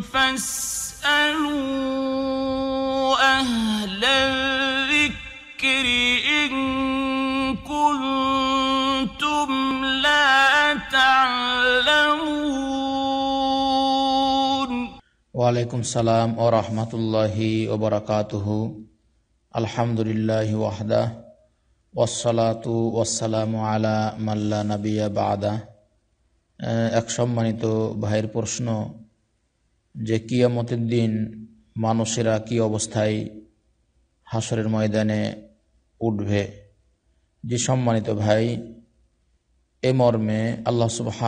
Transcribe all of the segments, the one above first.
فاسألوا أهل الذكر إن كنتم لا تعلمون وعليكم السلام ورحمة الله وبركاته الحمد لله وحده والصلاة والسلام على من لا نبي بعده أه، এক সম্মানিত ভাইয়ের প্রশ্ন যে কিয়ামতের দিন মানুষেরা কি অবস্থায় হাসরের ময়দানে উঠবে যে সম্মানিত ভাই এ মর্মে আল্লাহ সুবাহ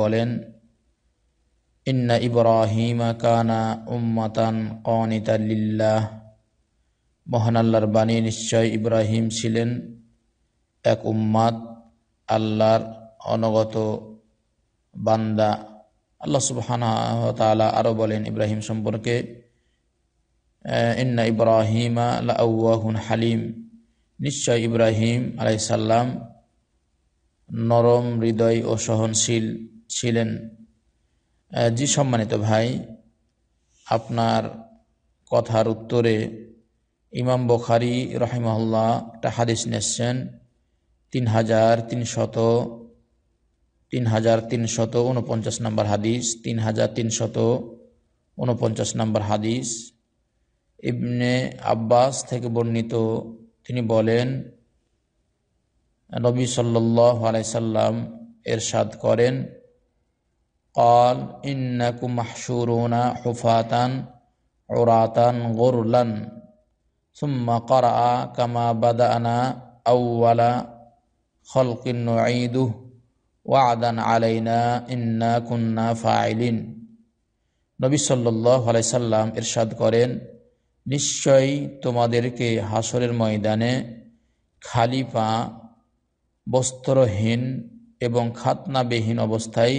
বলেন ইন্না ইব্রাহিমা কানা উম্মাতান কনিতা লিল্লাহ মহান আল্লাহর বাণী নিশ্চয় ইব্রাহিম ছিলেন এক উম্মাদ আল্লাহর অনগত বান্দা আল্লাহ সুবহানা তালা আরও বলেন ইব্রাহিম সম্পর্কে ইন্না ইব্রাহিম লাউন হালিম নিশ্চয় ইব্রাহিম আলাইসাল্লাম নরম হৃদয় ও সহনশীল ছিলেন জি সম্মানিত ভাই আপনার কথার উত্তরে ইমাম বখারি রহিমহল্লা একটা হাদিস নিয়েছেন তিন হাজার তিনশত তিন হাজার তিনশত উনপঞ্চাশ নম্বর হাদিস তিন হাজার তিনশত উনপঞ্চাশ নম্বর হাদিস ইবনে আব্বাস থেকে বর্ণিত তিনি বলেন নবী সাল্লাহ আলাইসাল্লাম এরশাদ করেন قال إنكم محشورون حفاة عراة غرلا ثم কামা كما بدأنا আউওয়ালা খলকিন্ন نعيده ওয়াদান আলাইনা ইন্না কুন্না ফাইলিন নবী সাল্লাহ আলাইসাল্লাম ইরশাদ করেন নিশ্চয়ই তোমাদেরকে হাসরের ময়দানে খালি পা বস্ত্রহীন এবং খাতনাবিহীন অবস্থায়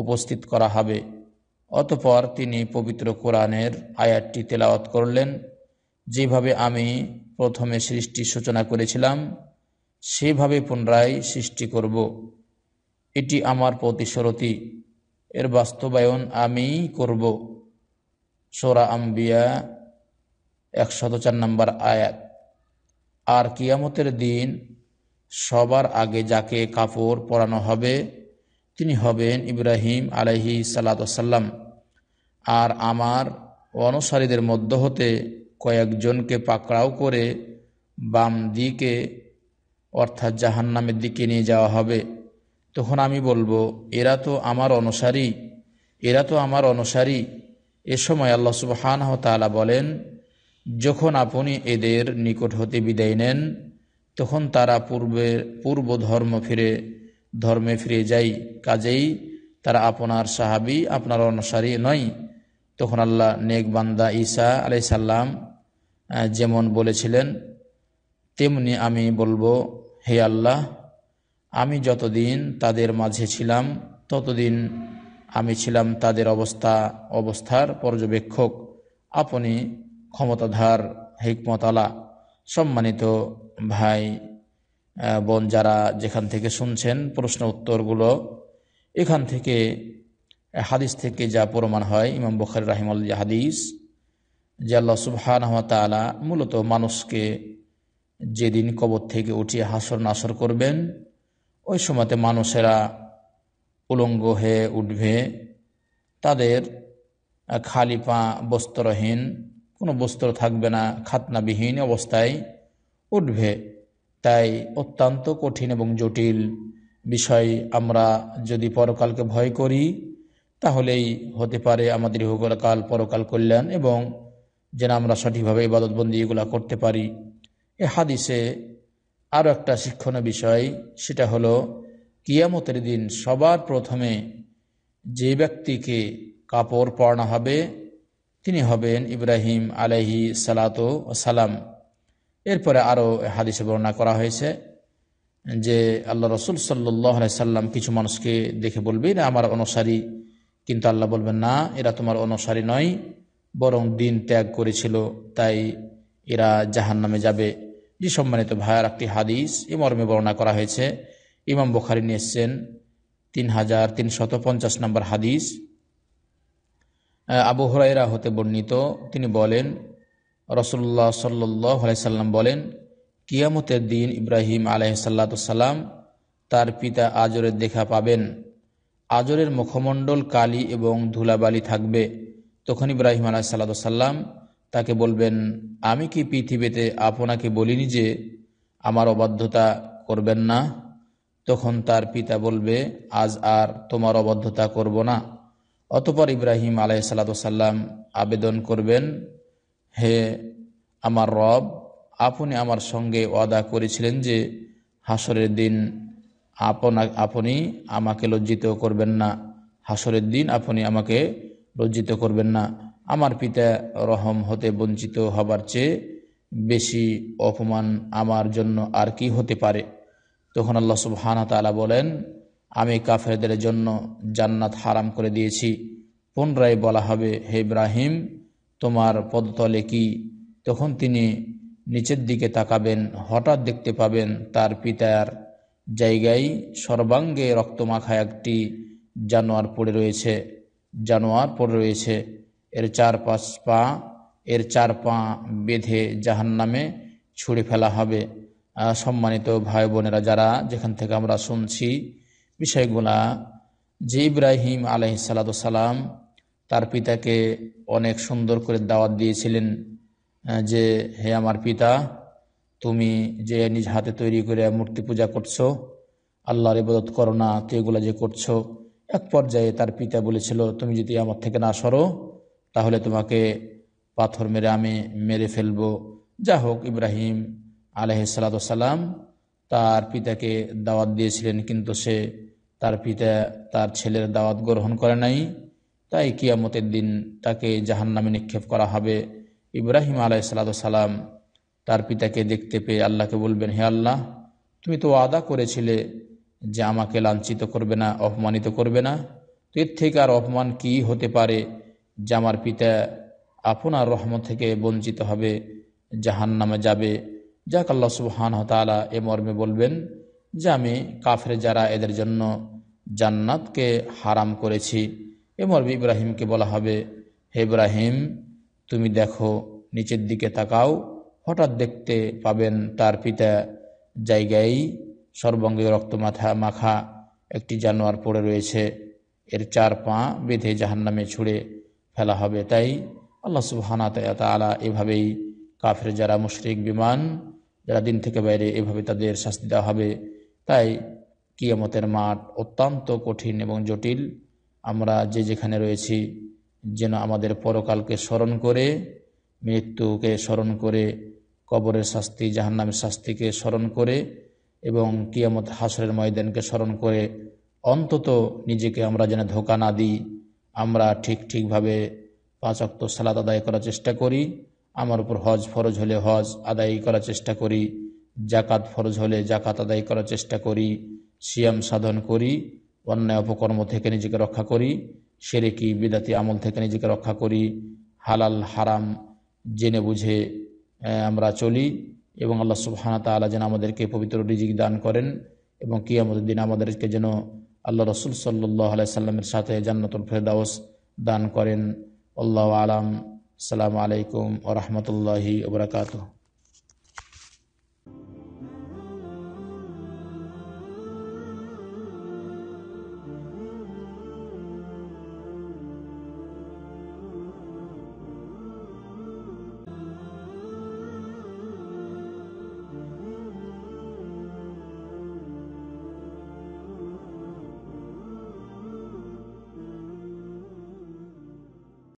উপস্থিত করা হবে অতপর তিনি পবিত্র কোরআনের আয়াতটি তেলাওয়াত করলেন যেভাবে আমি প্রথমে সৃষ্টির সূচনা করেছিলাম সেভাবে পুনরায় সৃষ্টি করব এটি আমার প্রতিশ্রুতি এর বাস্তবায়ন আমি করব সোরা আম্বিয়া একশত চার নম্বর আয়াত আর কিয়ামতের দিন সবার আগে যাকে কাপড় পরানো হবে তিনি হবেন ইব্রাহিম আলহি সাল্লাম আর আমার অনুসারীদের মধ্য হতে কয়েকজনকে পাকড়াও করে বাম দিকে অর্থাৎ জাহান্নামের দিকে নিয়ে যাওয়া হবে তখন আমি বলবো এরা তো আমার অনুসারী এরা তো আমার অনুসারী এ সময় আল্লাহ সুবহানাহ তালা বলেন যখন আপনি এদের নিকট হতে বিদায় নেন তখন তারা পূর্বে পূর্ব ধর্ম ফিরে ধর্মে ফিরে যায় কাজেই তারা আপনার সাহাবি আপনার অনুসারী নয় তখন আল্লাহ নেক বান্দা ঈসা আলাই সাল্লাম যেমন বলেছিলেন তেমনি আমি বলবো হে আল্লাহ আমি যতদিন তাদের মাঝে ছিলাম ততদিন আমি ছিলাম তাদের অবস্থা অবস্থার পর্যবেক্ষক আপনি ক্ষমতাধার হিকমতালা সম্মানিত ভাই বোন যারা যেখান থেকে শুনছেন প্রশ্ন উত্তরগুলো এখান থেকে হাদিস থেকে যা প্রমাণ হয় ইমাম বখারি আল্লাহ হাদিস যে আল্লাহ সুবহান মূলত মানুষকে যেদিন কবর থেকে উঠিয়ে হাসর নাসর করবেন ওই সময়তে মানুষেরা উলঙ্গ হয়ে উঠবে তাদের খালি পা বস্ত্রহীন কোনো বস্ত্র থাকবে না খাতনাবিহীন অবস্থায় উঠবে তাই অত্যন্ত কঠিন এবং জটিল বিষয় আমরা যদি পরকালকে ভয় করি তাহলেই হতে পারে আমাদের কাল পরকাল কল্যাণ এবং যেন আমরা সঠিকভাবে ইবাদতবন্দি এগুলা করতে পারি এ হাদিসে আরও একটা শিক্ষণীয় বিষয় সেটা হলো কিয়ামতের দিন সবার প্রথমে যে ব্যক্তিকে কাপড় পরানো হবে তিনি হবেন ইব্রাহিম আলহি সালাত সালাম এরপরে আরও হাদিসে বর্ণনা করা হয়েছে যে আল্লাহ রসুল সাল্লি সাল্লাম কিছু মানুষকে দেখে বলবে না আমার অনুসারী কিন্তু আল্লাহ বলবেন না এরা তোমার অনুসারী নয় বরং দিন ত্যাগ করেছিল তাই এরা জাহান নামে যাবে যে সম্মানিত ভাইয়ার একটি হাদিস এ মর্মে বর্ণনা করা হয়েছে ইমাম বুখারি নিয়ে এসছেন তিন হাজার তিনশত পঞ্চাশ নম্বর হাদিস আবু হরাইরা হতে বর্ণিত তিনি বলেন রসুল্লাহ সাল্লাহ আলাইসাল্লাম বলেন কিয়ামতের দিন ইব্রাহিম আলাইসাল্লাতাম তার পিতা আজরের দেখা পাবেন আজরের মুখমণ্ডল কালি এবং ধুলাবালি থাকবে তখন ইব্রাহিম আলাহ সাল্লাম তাকে বলবেন আমি কি পৃথিবীতে আপনাকে বলিনি যে আমার অবাধ্যতা করবেন না তখন তার পিতা বলবে আজ আর তোমার অবাধ্যতা করব না অতপর ইব্রাহিম আলাই সাল্লাম আবেদন করবেন হে আমার রব আপনি আমার সঙ্গে ওয়াদা করেছিলেন যে হাসরের দিন আপনা আপনি আমাকে লজ্জিত করবেন না হাসরের দিন আপনি আমাকে লজ্জিত করবেন না আমার পিতা রহম হতে বঞ্চিত হবার চেয়ে বেশি অপমান আমার জন্য আর কি হতে পারে তখন আল্লাহ সুবহানা তালা বলেন আমি কাফেরদের জন্য জান্নাত হারাম করে দিয়েছি পুনরায় বলা হবে হে ইব্রাহিম তোমার পদতলে কি তখন তিনি নিচের দিকে তাকাবেন হঠাৎ দেখতে পাবেন তার পিতার জায়গায় সর্বাঙ্গে রক্তমাখা একটি জানোয়ার পড়ে রয়েছে জানোয়ার পড়ে রয়েছে এর চার পাঁচ পা এর চার পা বেঁধে জাহান নামে ছুড়ে ফেলা হবে সম্মানিত ভাই বোনেরা যারা যেখান থেকে আমরা শুনছি বিষয়গুলা যে ইব্রাহিম আলহ সালাম তার পিতাকে অনেক সুন্দর করে দাওয়াত দিয়েছিলেন যে হে আমার পিতা তুমি যে নিজ হাতে তৈরি করে মূর্তি পূজা করছো আল্লাহর ইবাদত করো না তো এগুলো যে করছো এক পর্যায়ে তার পিতা বলেছিল তুমি যদি আমার থেকে না সরো তাহলে তোমাকে পাথর মেরে আমি মেরে ফেলব যা হোক ইব্রাহিম আলহিসাল্লাম তার পিতাকে দাওয়াত দিয়েছিলেন কিন্তু সে তার পিতা তার ছেলের দাওয়াত গ্রহণ করে নাই তাই কিয়ামতের দিন তাকে জাহান নামে নিক্ষেপ করা হবে ইব্রাহিম আলাইসালাম তার পিতাকে দেখতে পেয়ে আল্লাহকে বলবেন হে আল্লাহ তুমি তো আদা করেছিলে যে আমাকে লাঞ্ছিত করবে না অপমানিত করবে না তো এর থেকে আর অপমান কি হতে পারে জামার পিতা আপনার রহমত থেকে বঞ্চিত হবে জাহান নামে যাবে যাক আল্লাহ সুবহান হতালা এ মর্মে বলবেন যে আমি কাফের যারা এদের জন্য জান্নাতকে হারাম করেছি এ মর্মে ইব্রাহিমকে বলা হবে হে ইব্রাহিম তুমি দেখো নিচের দিকে তাকাও হঠাৎ দেখতে পাবেন তার পিতা জায়গায় সর্বাঙ্গে রক্ত মাথা মাখা একটি জানোয়ার পড়ে রয়েছে এর চার পা বেঁধে জাহান্নামে ছুঁড়ে ফেলা হবে তাই আল্লাহ সুবহানা তালা এভাবেই কাফের যারা মুশরিক বিমান যারা দিন থেকে বাইরে এভাবে তাদের শাস্তি দেওয়া হবে তাই কিয়ামতের মাঠ অত্যন্ত কঠিন এবং জটিল আমরা যে যেখানে রয়েছি যেন আমাদের পরকালকে স্মরণ করে মৃত্যুকে স্মরণ করে কবরের শাস্তি জাহান্নামের শাস্তিকে স্মরণ করে এবং কিয়ামত হাসরের ময়দানকে স্মরণ করে অন্তত নিজেকে আমরা যেন ধোকা না দিই আমরা ঠিক ঠিকভাবে পাঁচক্ত সালাদ আদায় করার চেষ্টা করি আমার উপর হজ ফরজ হলে হজ আদায় করার চেষ্টা করি জাকাত ফরজ হলে জাকাত আদায় করার চেষ্টা করি সিয়াম সাধন করি অন্যায় অপকর্ম থেকে নিজেকে রক্ষা করি সেরেকি বিদাতি আমল থেকে নিজেকে রক্ষা করি হালাল হারাম জেনে বুঝে আমরা চলি এবং আল্লাহ সুবহানা তালা যেন আমাদেরকে পবিত্র রিজিক দান করেন এবং কি আমাদের দিন আমাদেরকে যেন আল্লাহ রসুল সাল্লাহ সাল্লামের সাথে জান্নাতুল ফেরদাউস দান করেন আল্লাহ আলাম সালাম আলাইকুম ও রহমতুল্লাহি ওবরাকাতু